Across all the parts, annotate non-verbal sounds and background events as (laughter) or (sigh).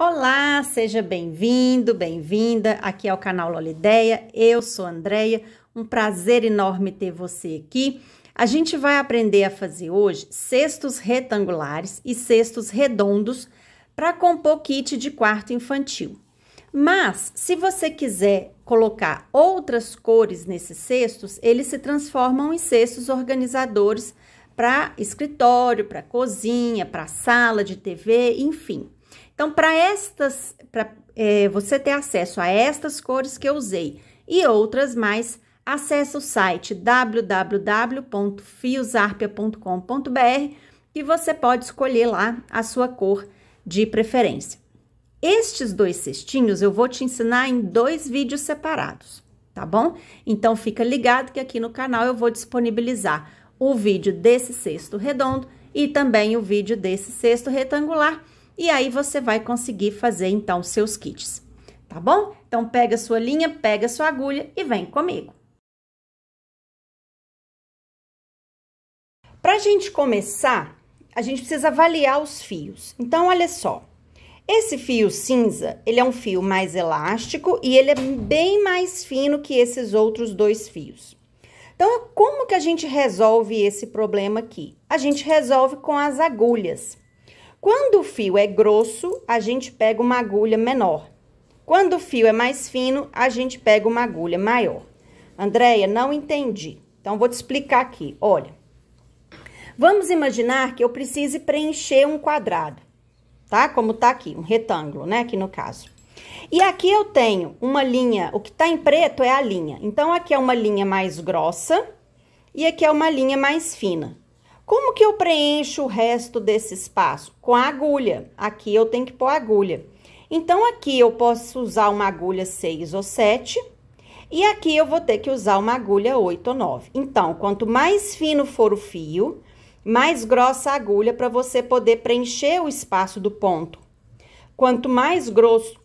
Olá, seja bem-vindo, bem-vinda aqui ao canal Lolideia. Eu sou Andreia, um prazer enorme ter você aqui. A gente vai aprender a fazer hoje cestos retangulares e cestos redondos para compor kit de quarto infantil. Mas, se você quiser colocar outras cores nesses cestos, eles se transformam em cestos organizadores para escritório, para cozinha, para sala de TV, enfim. Então, para estas, para é, você ter acesso a estas cores que eu usei e outras mais, acesse o site www.fiosarpia.com.br e você pode escolher lá a sua cor de preferência. Estes dois cestinhos eu vou te ensinar em dois vídeos separados, tá bom? Então fica ligado que aqui no canal eu vou disponibilizar o vídeo desse cesto redondo e também o vídeo desse cesto retangular e aí você vai conseguir fazer então seus kits, tá bom? Então pega sua linha, pega sua agulha e vem comigo. Para a gente começar, a gente precisa avaliar os fios. Então, olha só, esse fio cinza, ele é um fio mais elástico e ele é bem mais fino que esses outros dois fios. Então, como que a gente resolve esse problema aqui? A gente resolve com as agulhas. Quando o fio é grosso, a gente pega uma agulha menor. Quando o fio é mais fino, a gente pega uma agulha maior. Andréia, não entendi. Então, vou te explicar aqui. Olha, vamos imaginar que eu precise preencher um quadrado, tá? Como tá aqui, um retângulo, né? Aqui no caso. E aqui eu tenho uma linha, o que tá em preto é a linha. Então, aqui é uma linha mais grossa e aqui é uma linha mais fina. Como que eu preencho o resto desse espaço? Com a agulha. Aqui eu tenho que pôr agulha. Então, aqui eu posso usar uma agulha 6 ou 7. E aqui eu vou ter que usar uma agulha 8 ou 9. Então, quanto mais fino for o fio, mais grossa a agulha para você poder preencher o espaço do ponto. Quanto mais grosso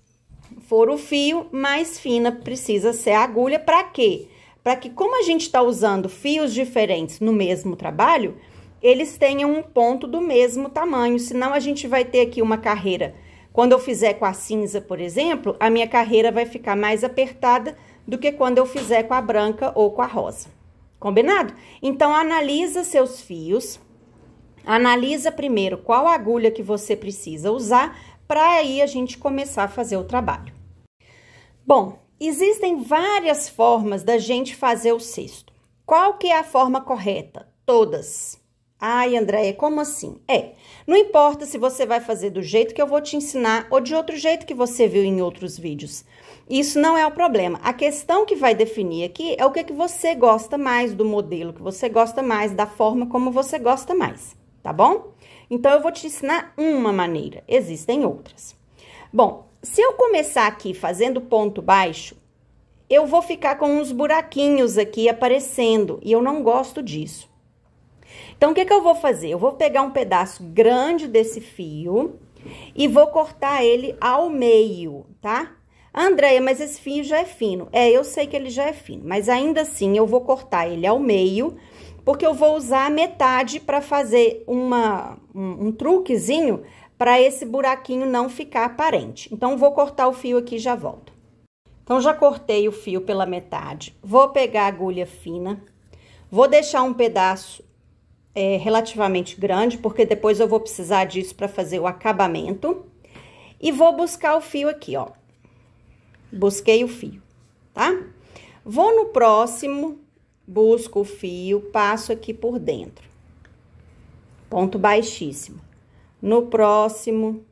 for o fio, mais fina precisa ser a agulha. Para quê? Para que, como a gente está usando fios diferentes no mesmo trabalho, eles tenham um ponto do mesmo tamanho, senão a gente vai ter aqui uma carreira. Quando eu fizer com a cinza, por exemplo, a minha carreira vai ficar mais apertada do que quando eu fizer com a branca ou com a rosa. Combinado? Então, analisa seus fios, analisa primeiro qual agulha que você precisa usar para aí a gente começar a fazer o trabalho. Bom, existem várias formas da gente fazer o cesto. Qual que é a forma correta? Todas. Ai, Andréia, como assim? É, não importa se você vai fazer do jeito que eu vou te ensinar ou de outro jeito que você viu em outros vídeos. Isso não é o problema. A questão que vai definir aqui é o que, é que você gosta mais do modelo, que você gosta mais, da forma como você gosta mais, tá bom? Então, eu vou te ensinar uma maneira, existem outras. Bom, se eu começar aqui fazendo ponto baixo, eu vou ficar com uns buraquinhos aqui aparecendo e eu não gosto disso. Então, o que, que eu vou fazer? Eu vou pegar um pedaço grande desse fio e vou cortar ele ao meio, tá? Andréia, mas esse fio já é fino. É, eu sei que ele já é fino, mas ainda assim eu vou cortar ele ao meio, porque eu vou usar a metade para fazer uma, um, um truquezinho para esse buraquinho não ficar aparente. Então, vou cortar o fio aqui e já volto. Então, já cortei o fio pela metade. Vou pegar a agulha fina, vou deixar um pedaço é, relativamente grande, porque depois eu vou precisar disso para fazer o acabamento. E vou buscar o fio aqui, ó. Busquei o fio, tá? Vou no próximo, busco o fio, passo aqui por dentro. Ponto baixíssimo. No próximo...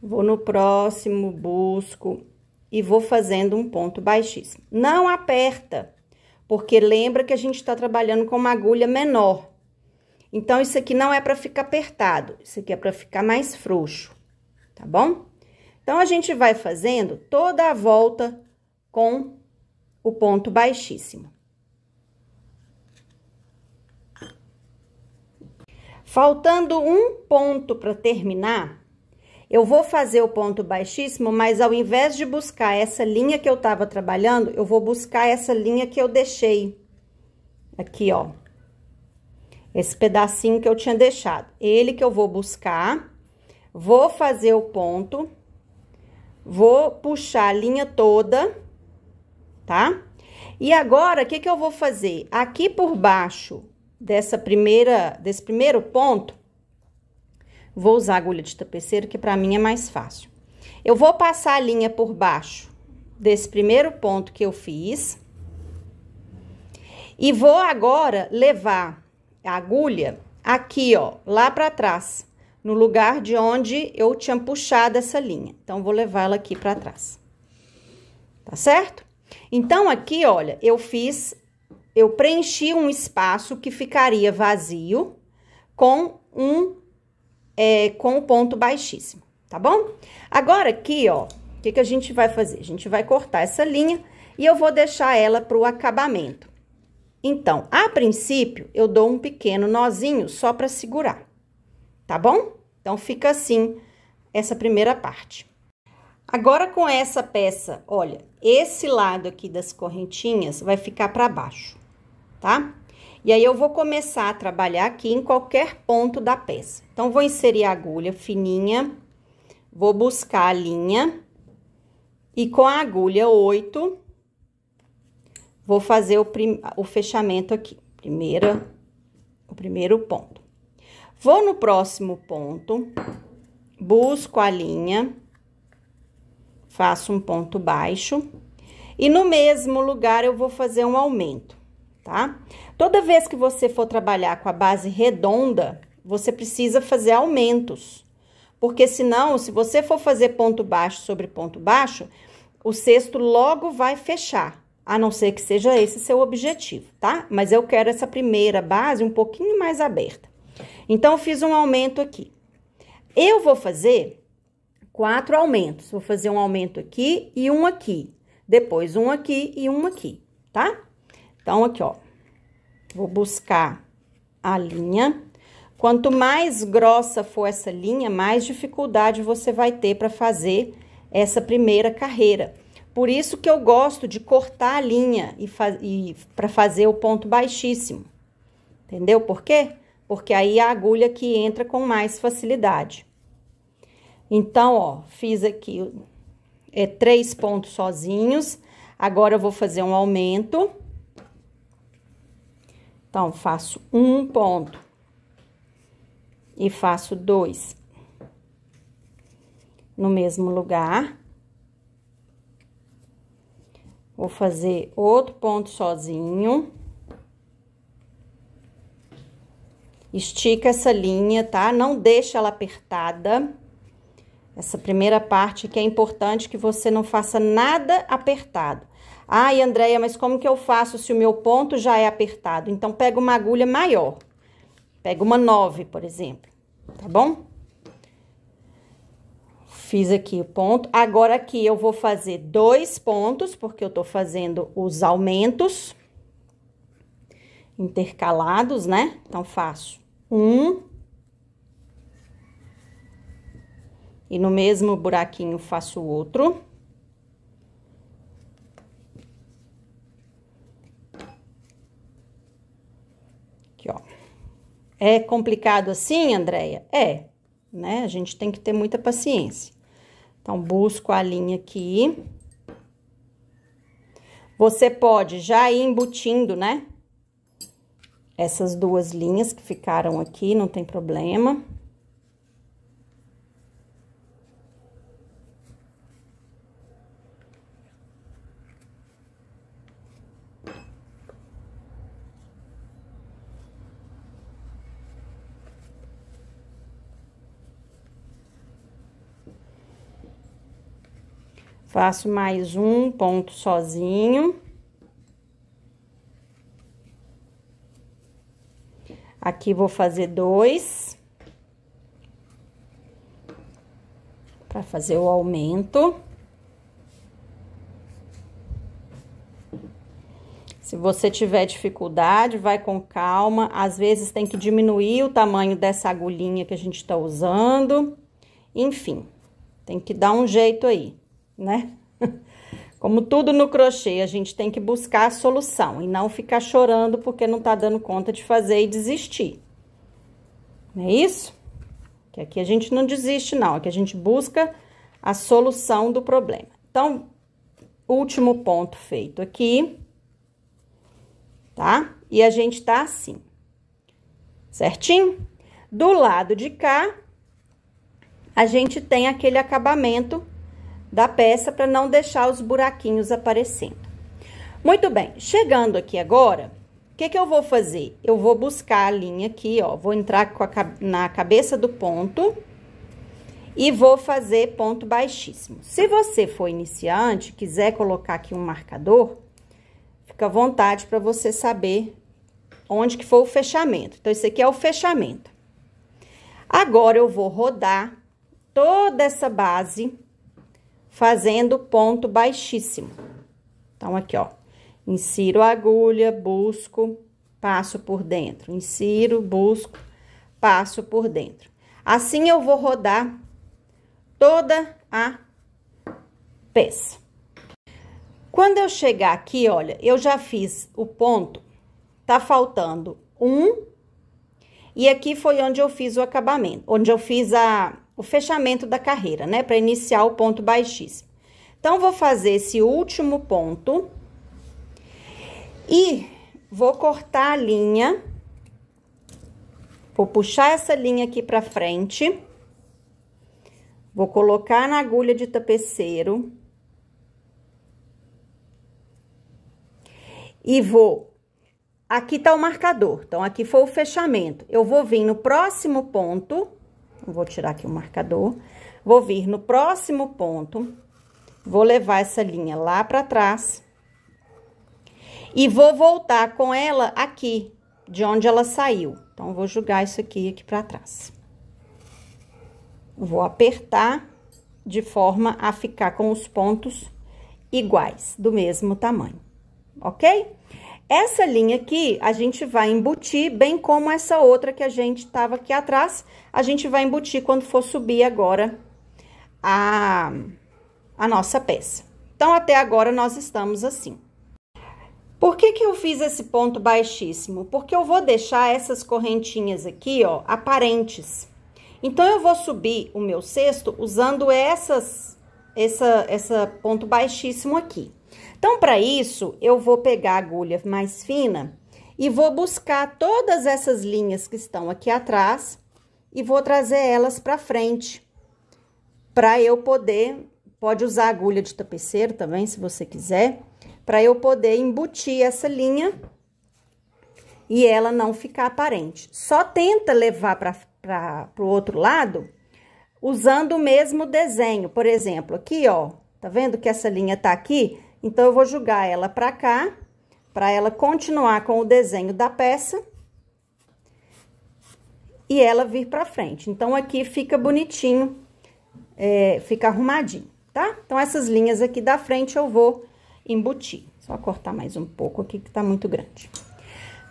Vou no próximo, busco e vou fazendo um ponto baixíssimo. Não aperta, porque lembra que a gente está trabalhando com uma agulha menor. Então, isso aqui não é para ficar apertado, isso aqui é para ficar mais frouxo, tá bom? Então, a gente vai fazendo toda a volta com o ponto baixíssimo. Faltando um ponto para terminar, eu vou fazer o ponto baixíssimo, mas ao invés de buscar essa linha que eu tava trabalhando, eu vou buscar essa linha que eu deixei. Aqui, ó. Esse pedacinho que eu tinha deixado. Ele que eu vou buscar, vou fazer o ponto, vou puxar a linha toda, tá? E agora, o que que eu vou fazer? Aqui por baixo dessa primeira, desse primeiro ponto, Vou usar agulha de tapeceiro, que para mim é mais fácil. Eu vou passar a linha por baixo desse primeiro ponto que eu fiz. E vou agora levar a agulha aqui, ó, lá para trás, no lugar de onde eu tinha puxado essa linha. Então, vou levá-la aqui para trás. Tá certo? Então, aqui, olha, eu fiz, eu preenchi um espaço que ficaria vazio com um é, com o ponto baixíssimo, tá bom? Agora aqui, ó, o que, que a gente vai fazer? A gente vai cortar essa linha e eu vou deixar ela para o acabamento. Então, a princípio, eu dou um pequeno nozinho só para segurar, tá bom? Então, fica assim essa primeira parte. Agora, com essa peça, olha, esse lado aqui das correntinhas vai ficar para baixo, tá? E aí, eu vou começar a trabalhar aqui em qualquer ponto da peça. Então, vou inserir a agulha fininha, vou buscar a linha, e com a agulha 8, vou fazer o, o fechamento aqui. Primeira, o primeiro ponto. Vou no próximo ponto, busco a linha, faço um ponto baixo, e no mesmo lugar eu vou fazer um aumento tá? Toda vez que você for trabalhar com a base redonda, você precisa fazer aumentos. Porque senão, se você for fazer ponto baixo sobre ponto baixo, o cesto logo vai fechar, a não ser que seja esse seu objetivo, tá? Mas eu quero essa primeira base um pouquinho mais aberta. Então, eu fiz um aumento aqui. Eu vou fazer quatro aumentos. Vou fazer um aumento aqui e um aqui. Depois um aqui e um aqui, tá? Então, aqui, ó, vou buscar a linha. Quanto mais grossa for essa linha, mais dificuldade você vai ter para fazer essa primeira carreira. Por isso que eu gosto de cortar a linha e, faz, e para fazer o ponto baixíssimo. Entendeu por quê? Porque aí a agulha que entra com mais facilidade. Então, ó, fiz aqui é, três pontos sozinhos. Agora, eu vou fazer um aumento. Então, faço um ponto e faço dois no mesmo lugar. Vou fazer outro ponto sozinho. Estica essa linha, tá? Não deixa ela apertada. Essa primeira parte que é importante que você não faça nada apertado. Ai, Andréia, mas como que eu faço se o meu ponto já é apertado? Então, pega uma agulha maior. Pega uma 9, por exemplo, tá bom? Fiz aqui o ponto. Agora, aqui eu vou fazer dois pontos, porque eu tô fazendo os aumentos intercalados, né? Então, faço um. E no mesmo buraquinho faço outro. Aqui, ó. É complicado assim, Andréia? É, né? A gente tem que ter muita paciência. Então, busco a linha aqui. Você pode já ir embutindo, né? Essas duas linhas que ficaram aqui, não tem problema. Faço mais um ponto sozinho. Aqui vou fazer dois. Para fazer o aumento. Se você tiver dificuldade, vai com calma. Às vezes tem que diminuir o tamanho dessa agulhinha que a gente tá usando. Enfim, tem que dar um jeito aí né? (laughs) Como tudo no crochê, a gente tem que buscar a solução e não ficar chorando porque não tá dando conta de fazer e desistir. Não é isso? Que aqui a gente não desiste não, aqui a gente busca a solução do problema. Então, último ponto feito aqui, tá? E a gente tá assim, certinho? Do lado de cá, a gente tem aquele acabamento da peça para não deixar os buraquinhos aparecendo. Muito bem, chegando aqui agora, o que, que eu vou fazer? Eu vou buscar a linha aqui, ó, vou entrar a, na cabeça do ponto e vou fazer ponto baixíssimo. Se você for iniciante, quiser colocar aqui um marcador, fica à vontade para você saber onde que foi o fechamento. Então, esse aqui é o fechamento. Agora, eu vou rodar toda essa base fazendo ponto baixíssimo. Então, aqui, ó, insiro a agulha, busco, passo por dentro, insiro, busco, passo por dentro. Assim, eu vou rodar toda a peça. Quando eu chegar aqui, olha, eu já fiz o ponto, tá faltando um, e aqui foi onde eu fiz o acabamento, onde eu fiz a, o fechamento da carreira, né? Para iniciar o ponto baixíssimo. Então, vou fazer esse último ponto e vou cortar a linha. Vou puxar essa linha aqui para frente. Vou colocar na agulha de tapeceiro. E vou... Aqui tá o marcador, então aqui foi o fechamento. Eu vou vir no próximo ponto Vou tirar aqui o marcador. Vou vir no próximo ponto, vou levar essa linha lá pra trás. E vou voltar com ela aqui, de onde ela saiu. Então, vou jogar isso aqui, aqui pra trás. Vou apertar de forma a ficar com os pontos iguais, do mesmo tamanho, ok? Essa linha aqui, a gente vai embutir, bem como essa outra que a gente estava aqui atrás, a gente vai embutir quando for subir agora a, a nossa peça. Então, até agora, nós estamos assim. Por que que eu fiz esse ponto baixíssimo? Porque eu vou deixar essas correntinhas aqui, ó, aparentes. Então, eu vou subir o meu cesto usando essas, essa, essa ponto baixíssimo aqui. Então, para isso, eu vou pegar a agulha mais fina e vou buscar todas essas linhas que estão aqui atrás e vou trazer elas para frente, para eu poder, pode usar agulha de tapeceiro também, se você quiser, para eu poder embutir essa linha e ela não ficar aparente. Só tenta levar para o outro lado usando o mesmo desenho. Por exemplo, aqui, ó, tá vendo que essa linha tá aqui? Então, eu vou jogar ela pra cá, para ela continuar com o desenho da peça. E ela vir pra frente. Então, aqui fica bonitinho, é, fica arrumadinho, tá? Então, essas linhas aqui da frente eu vou embutir. Só cortar mais um pouco aqui, que tá muito grande.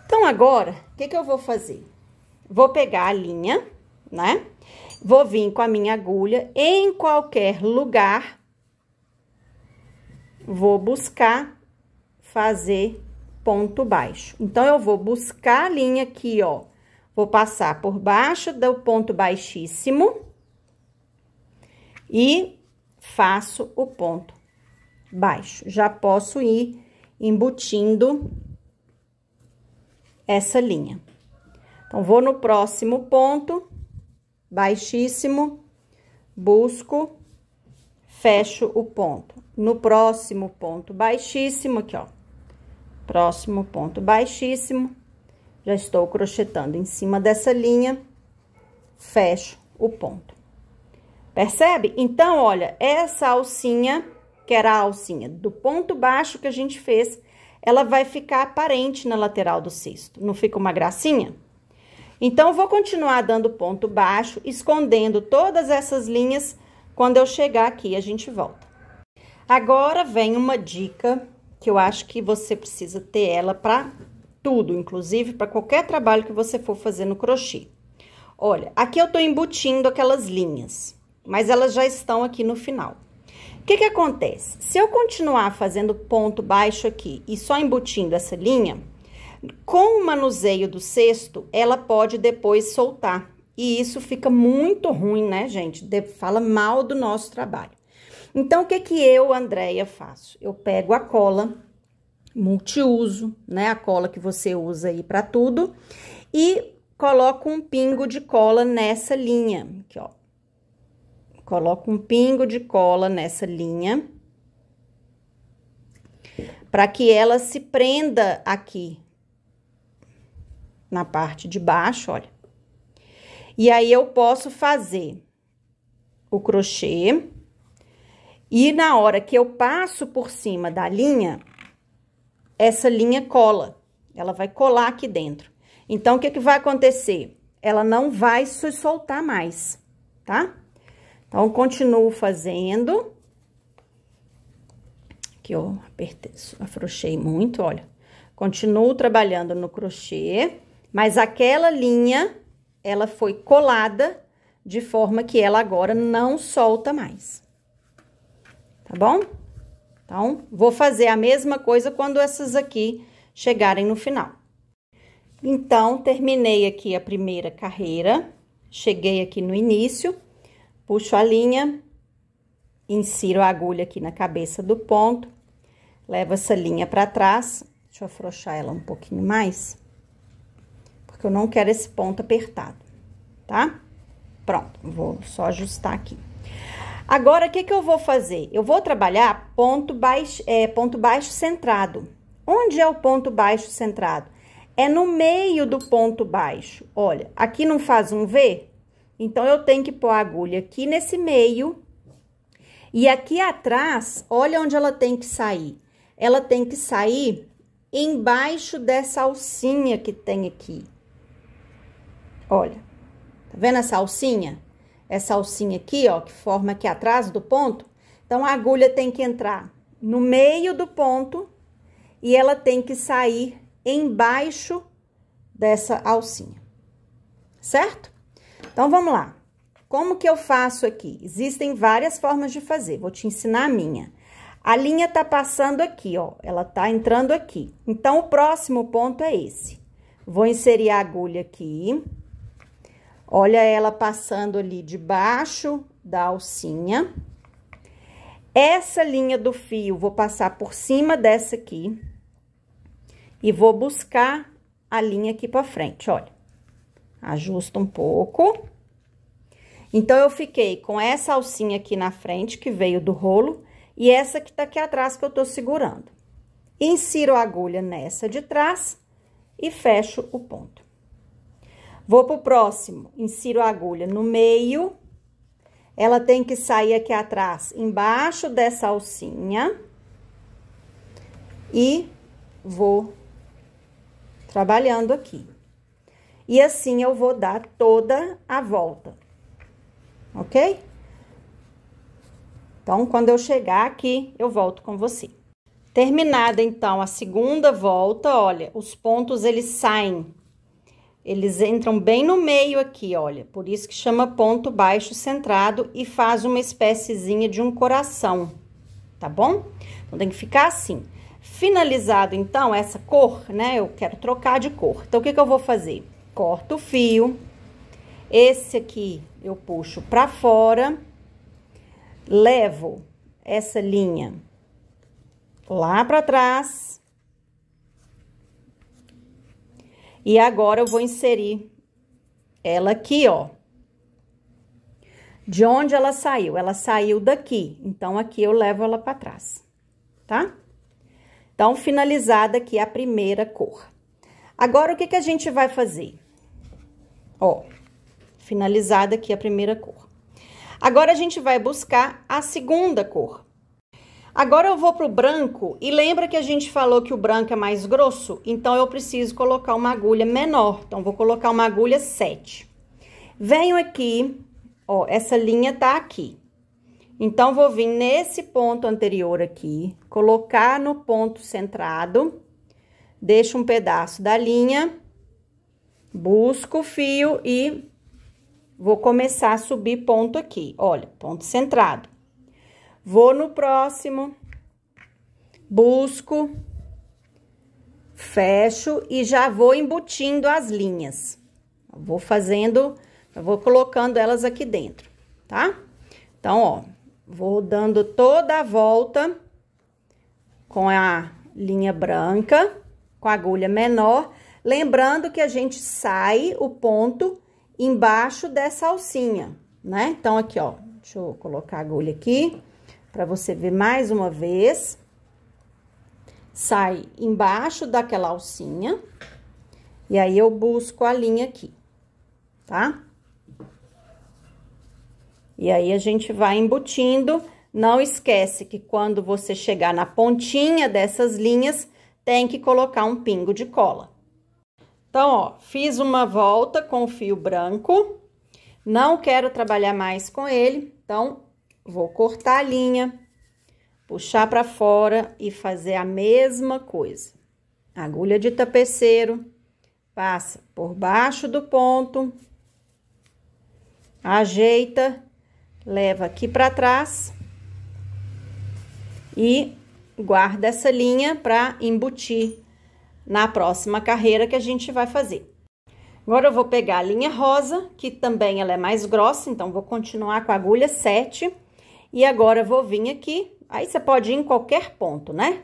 Então, agora, o que que eu vou fazer? Vou pegar a linha, né? Vou vir com a minha agulha em qualquer lugar vou buscar fazer ponto baixo. Então, eu vou buscar a linha aqui, ó. Vou passar por baixo do ponto baixíssimo e faço o ponto baixo. Já posso ir embutindo essa linha. Então, vou no próximo ponto, baixíssimo, busco, fecho o ponto no próximo ponto baixíssimo aqui, ó. Próximo ponto baixíssimo. Já estou crochetando em cima dessa linha, fecho o ponto. Percebe? Então, olha, essa alcinha, que era a alcinha do ponto baixo que a gente fez, ela vai ficar aparente na lateral do cisto. Não fica uma gracinha? Então, vou continuar dando ponto baixo, escondendo todas essas linhas. Quando eu chegar aqui, a gente volta. Agora vem uma dica que eu acho que você precisa ter ela para tudo, inclusive para qualquer trabalho que você for fazer no crochê. Olha, aqui eu estou embutindo aquelas linhas, mas elas já estão aqui no final. O que, que acontece? Se eu continuar fazendo ponto baixo aqui e só embutindo essa linha, com o manuseio do cesto, ela pode depois soltar. E isso fica muito ruim, né, gente? De fala mal do nosso trabalho. Então, o que que eu, Andréia, faço? Eu pego a cola multiuso, né? A cola que você usa aí para tudo, e coloco um pingo de cola nessa linha, aqui, ó. Coloco um pingo de cola nessa linha, para que ela se prenda aqui na parte de baixo, olha. E aí eu posso fazer o crochê e na hora que eu passo por cima da linha, essa linha cola. Ela vai colar aqui dentro. Então, o que, que vai acontecer? Ela não vai se soltar mais, tá? Então, continuo fazendo. Aqui eu apertei, afrouxei muito, olha. Continuo trabalhando no crochê, mas aquela linha, ela foi colada de forma que ela agora não solta mais tá bom? Então, vou fazer a mesma coisa quando essas aqui chegarem no final. Então, terminei aqui a primeira carreira, cheguei aqui no início, puxo a linha, insiro a agulha aqui na cabeça do ponto, levo essa linha para trás, deixa eu afrouxar ela um pouquinho mais, porque eu não quero esse ponto apertado, tá? Pronto, vou só ajustar aqui. Agora, o que, que eu vou fazer? Eu vou trabalhar ponto baixo, é, ponto baixo centrado. Onde é o ponto baixo centrado? É no meio do ponto baixo. Olha, aqui não faz um V? Então, eu tenho que pôr a agulha aqui nesse meio. E aqui atrás, olha onde ela tem que sair. Ela tem que sair embaixo dessa alcinha que tem aqui. Olha, tá vendo essa alcinha? essa alcinha aqui, ó, que forma aqui atrás do ponto. Então, a agulha tem que entrar no meio do ponto e ela tem que sair embaixo dessa alcinha, certo? Então, vamos lá. Como que eu faço aqui? Existem várias formas de fazer, vou te ensinar a minha. A linha tá passando aqui, ó, ela tá entrando aqui. Então, o próximo ponto é esse. Vou inserir a agulha aqui, Olha ela passando ali debaixo da alcinha. Essa linha do fio, vou passar por cima dessa aqui. E vou buscar a linha aqui pra frente, olha. Ajusta um pouco. Então, eu fiquei com essa alcinha aqui na frente, que veio do rolo, e essa que tá aqui atrás que eu tô segurando. Insiro a agulha nessa de trás e fecho o ponto. Vou pro próximo, insiro a agulha no meio, ela tem que sair aqui atrás, embaixo dessa alcinha, e vou trabalhando aqui. E assim eu vou dar toda a volta, ok? Então, quando eu chegar aqui, eu volto com você. Terminada, então, a segunda volta, olha, os pontos, eles saem eles entram bem no meio aqui, olha. Por isso que chama ponto baixo centrado e faz uma espéciezinha de um coração, tá bom? Então, tem que ficar assim. Finalizado, então, essa cor, né? Eu quero trocar de cor. Então, o que, que eu vou fazer? Corto o fio. Esse aqui eu puxo pra fora. Levo essa linha lá pra trás E agora eu vou inserir ela aqui, ó. De onde ela saiu? Ela saiu daqui. Então, aqui eu levo ela para trás, tá? Então, finalizada aqui a primeira cor. Agora, o que que a gente vai fazer? Ó, finalizada aqui a primeira cor. Agora, a gente vai buscar a segunda cor. Agora eu vou para o branco e lembra que a gente falou que o branco é mais grosso? Então eu preciso colocar uma agulha menor. Então vou colocar uma agulha 7. Venho aqui, ó, essa linha tá aqui. Então vou vir nesse ponto anterior aqui, colocar no ponto centrado, deixo um pedaço da linha, busco o fio e vou começar a subir ponto aqui. Olha, ponto centrado. Vou no próximo, busco, fecho e já vou embutindo as linhas. vou fazendo, eu vou colocando elas aqui dentro, tá? Então, ó, vou dando toda a volta com a linha branca, com a agulha menor, lembrando que a gente sai o ponto embaixo dessa alcinha, né? Então, aqui, ó, deixa eu colocar a agulha aqui para você ver mais uma vez. Sai embaixo daquela alcinha. E aí, eu busco a linha aqui, tá? E aí, a gente vai embutindo. Não esquece que quando você chegar na pontinha dessas linhas, tem que colocar um pingo de cola. Então, ó, fiz uma volta com o fio branco. Não quero trabalhar mais com ele, então, Vou cortar a linha, puxar para fora e fazer a mesma coisa. Agulha de tapeceiro, passa por baixo do ponto, ajeita, leva aqui para trás e guarda essa linha para embutir na próxima carreira que a gente vai fazer. Agora eu vou pegar a linha rosa, que também ela é mais grossa, então vou continuar com a agulha 7 e agora, vou vir aqui, aí você pode ir em qualquer ponto, né?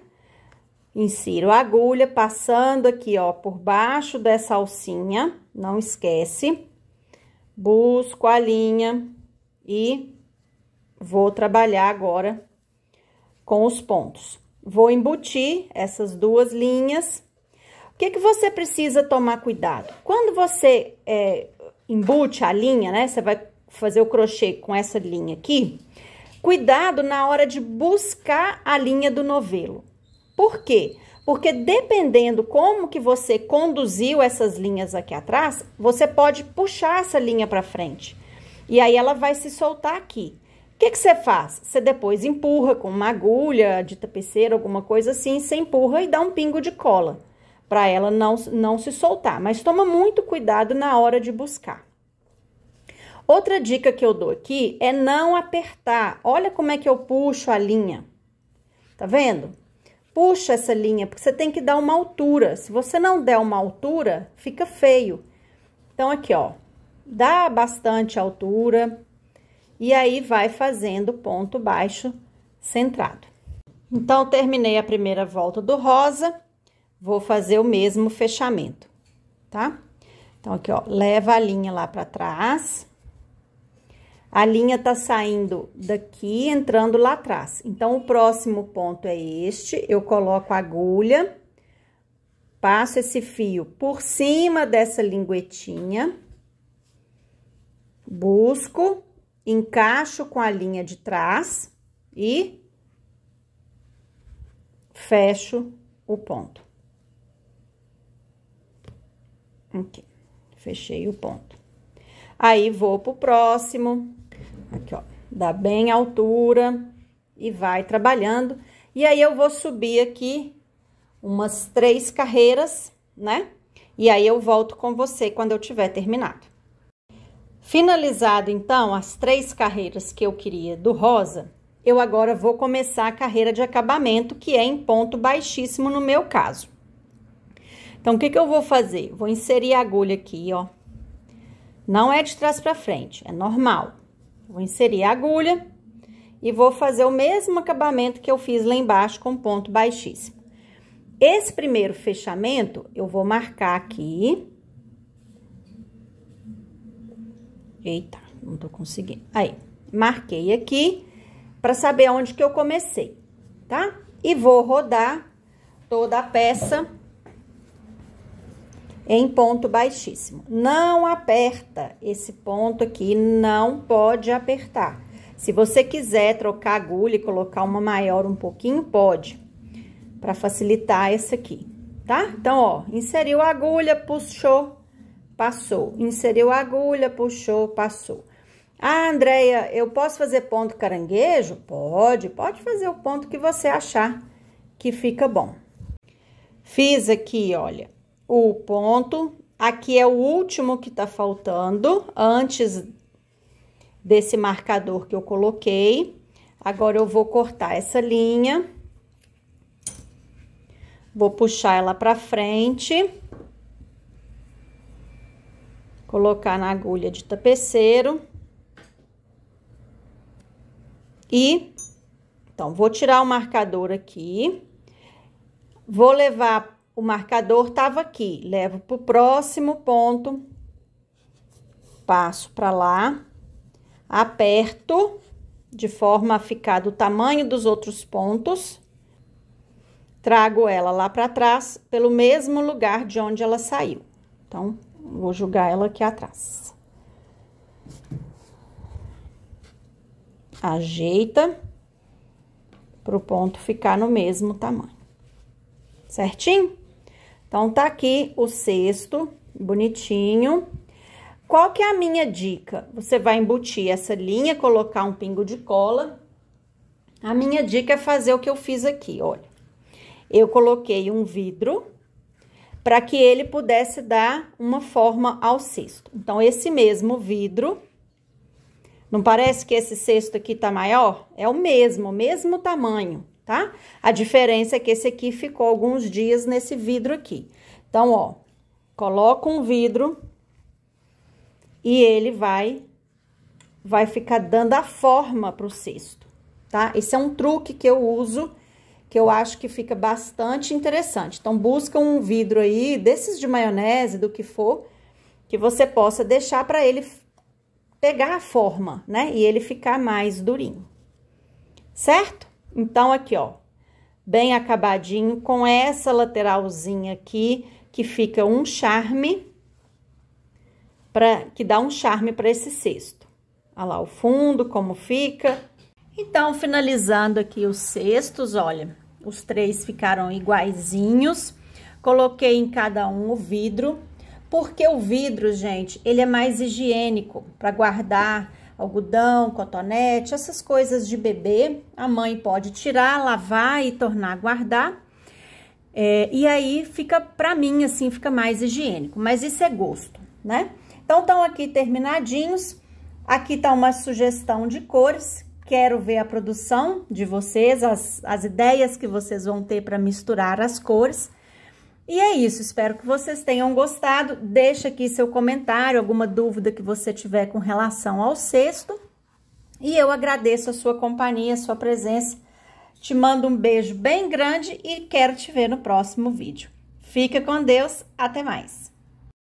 Insiro a agulha, passando aqui, ó, por baixo dessa alcinha, não esquece. Busco a linha e vou trabalhar agora com os pontos. Vou embutir essas duas linhas. O que, que você precisa tomar cuidado? Quando você é, embute a linha, né, você vai fazer o crochê com essa linha aqui... Cuidado na hora de buscar a linha do novelo. Por quê? Porque dependendo como que você conduziu essas linhas aqui atrás, você pode puxar essa linha para frente. E aí ela vai se soltar aqui. O que, que você faz? Você depois empurra com uma agulha de tapeceiro, alguma coisa assim, você empurra e dá um pingo de cola para ela não, não se soltar. Mas toma muito cuidado na hora de buscar. Outra dica que eu dou aqui é não apertar. Olha como é que eu puxo a linha. Tá vendo? Puxa essa linha, porque você tem que dar uma altura. Se você não der uma altura, fica feio. Então, aqui, ó, dá bastante altura e aí vai fazendo ponto baixo centrado. Então, terminei a primeira volta do rosa, vou fazer o mesmo fechamento, tá? Então, aqui, ó, leva a linha lá para trás a linha tá saindo daqui, entrando lá atrás. Então, o próximo ponto é este. Eu coloco a agulha, passo esse fio por cima dessa linguetinha, busco, encaixo com a linha de trás e fecho o ponto. Ok, fechei o ponto. Aí, vou pro próximo. Aqui, ó. Dá bem altura e vai trabalhando. E aí, eu vou subir aqui umas três carreiras, né? E aí, eu volto com você quando eu tiver terminado. Finalizado, então, as três carreiras que eu queria do rosa, eu agora vou começar a carreira de acabamento, que é em ponto baixíssimo no meu caso. Então, o que, que eu vou fazer? Vou inserir a agulha aqui, ó. Não é de trás para frente, é normal. Vou inserir a agulha e vou fazer o mesmo acabamento que eu fiz lá embaixo com ponto baixíssimo. Esse primeiro fechamento, eu vou marcar aqui. Eita, não tô conseguindo. Aí, marquei aqui para saber onde que eu comecei, tá? E vou rodar toda a peça em ponto baixíssimo. Não aperta esse ponto aqui, não pode apertar. Se você quiser trocar agulha e colocar uma maior um pouquinho, pode, para facilitar essa aqui, tá? Então, ó, inseriu a agulha, puxou, passou. Inseriu a agulha, puxou, passou. Ah, Andréia, eu posso fazer ponto caranguejo? Pode, pode fazer o ponto que você achar que fica bom. Fiz aqui, olha, o ponto. Aqui é o último que tá faltando, antes desse marcador que eu coloquei. Agora, eu vou cortar essa linha. Vou puxar ela pra frente. Colocar na agulha de tapeceiro. E, então, vou tirar o marcador aqui. Vou levar o marcador estava aqui. Levo para o próximo ponto. Passo para lá. Aperto de forma a ficar do tamanho dos outros pontos. Trago ela lá para trás, pelo mesmo lugar de onde ela saiu. Então, vou jogar ela aqui atrás. Ajeita para o ponto ficar no mesmo tamanho. Certinho? Então, tá aqui o cesto, bonitinho. Qual que é a minha dica? Você vai embutir essa linha, colocar um pingo de cola. A minha dica é fazer o que eu fiz aqui, olha. Eu coloquei um vidro para que ele pudesse dar uma forma ao cesto. Então, esse mesmo vidro, não parece que esse cesto aqui tá maior? É o mesmo, o mesmo tamanho tá? A diferença é que esse aqui ficou alguns dias nesse vidro aqui. Então, ó, coloca um vidro e ele vai vai ficar dando a forma pro cesto, tá? Esse é um truque que eu uso, que eu acho que fica bastante interessante. Então, busca um vidro aí, desses de maionese, do que for, que você possa deixar para ele pegar a forma, né? E ele ficar mais durinho, certo? Então, aqui, ó, bem acabadinho, com essa lateralzinha aqui, que fica um charme, pra, que dá um charme para esse cesto. Olha lá o fundo, como fica. Então, finalizando aqui os cestos, olha, os três ficaram iguaizinhos. Coloquei em cada um o vidro, porque o vidro, gente, ele é mais higiênico para guardar algodão, cotonete, essas coisas de bebê, a mãe pode tirar, lavar e tornar a guardar. É, e aí fica, para mim, assim, fica mais higiênico, mas isso é gosto, né? Então, estão aqui terminadinhos. Aqui tá uma sugestão de cores. Quero ver a produção de vocês, as, as ideias que vocês vão ter para misturar as cores. E é isso, espero que vocês tenham gostado. Deixa aqui seu comentário, alguma dúvida que você tiver com relação ao sexto. E eu agradeço a sua companhia, a sua presença. Te mando um beijo bem grande e quero te ver no próximo vídeo. Fica com Deus, até mais!